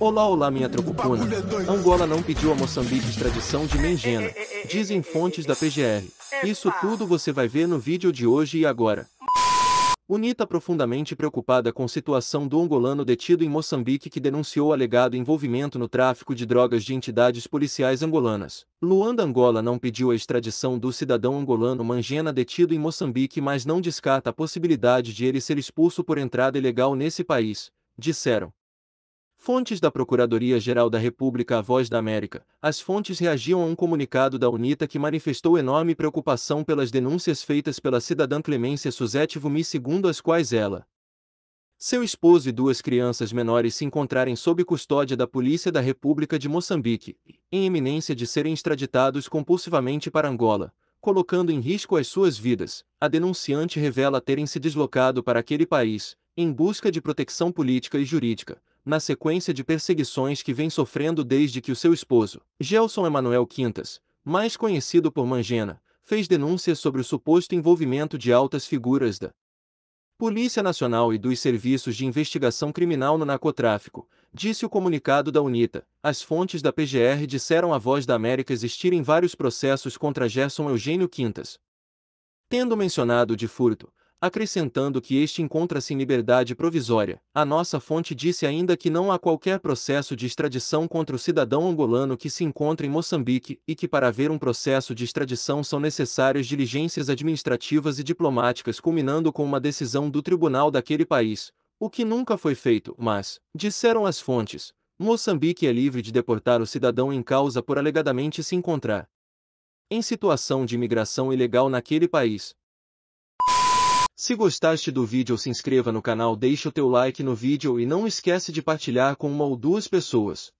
Olá, olá, minha trocupona. Angola não pediu a Moçambique extradição de Mengena, dizem fontes da PGR. Isso tudo você vai ver no vídeo de hoje e agora. UNITA profundamente preocupada com situação do angolano detido em Moçambique que denunciou alegado envolvimento no tráfico de drogas de entidades policiais angolanas. Luanda Angola não pediu a extradição do cidadão angolano Mangena detido em Moçambique mas não descarta a possibilidade de ele ser expulso por entrada ilegal nesse país, disseram. Fontes da Procuradoria-Geral da República A Voz da América, as fontes reagiam a um comunicado da UNITA que manifestou enorme preocupação pelas denúncias feitas pela cidadã Clemência Suzette Vumi segundo as quais ela, seu esposo e duas crianças menores se encontrarem sob custódia da Polícia da República de Moçambique, em eminência de serem extraditados compulsivamente para Angola, colocando em risco as suas vidas, a denunciante revela terem se deslocado para aquele país, em busca de proteção política e jurídica, na sequência de perseguições que vem sofrendo desde que o seu esposo, Gelson Emanuel Quintas, mais conhecido por Mangena, fez denúncias sobre o suposto envolvimento de altas figuras da Polícia Nacional e dos Serviços de Investigação Criminal no narcotráfico, disse o comunicado da UNITA. As fontes da PGR disseram à Voz da América existirem vários processos contra Gerson Eugênio Quintas. Tendo mencionado de furto, acrescentando que este encontra-se em liberdade provisória. A nossa fonte disse ainda que não há qualquer processo de extradição contra o cidadão angolano que se encontra em Moçambique e que para haver um processo de extradição são necessárias diligências administrativas e diplomáticas culminando com uma decisão do tribunal daquele país, o que nunca foi feito, mas, disseram as fontes, Moçambique é livre de deportar o cidadão em causa por alegadamente se encontrar em situação de imigração ilegal naquele país, se gostaste do vídeo se inscreva no canal deixe o teu like no vídeo e não esquece de partilhar com uma ou duas pessoas.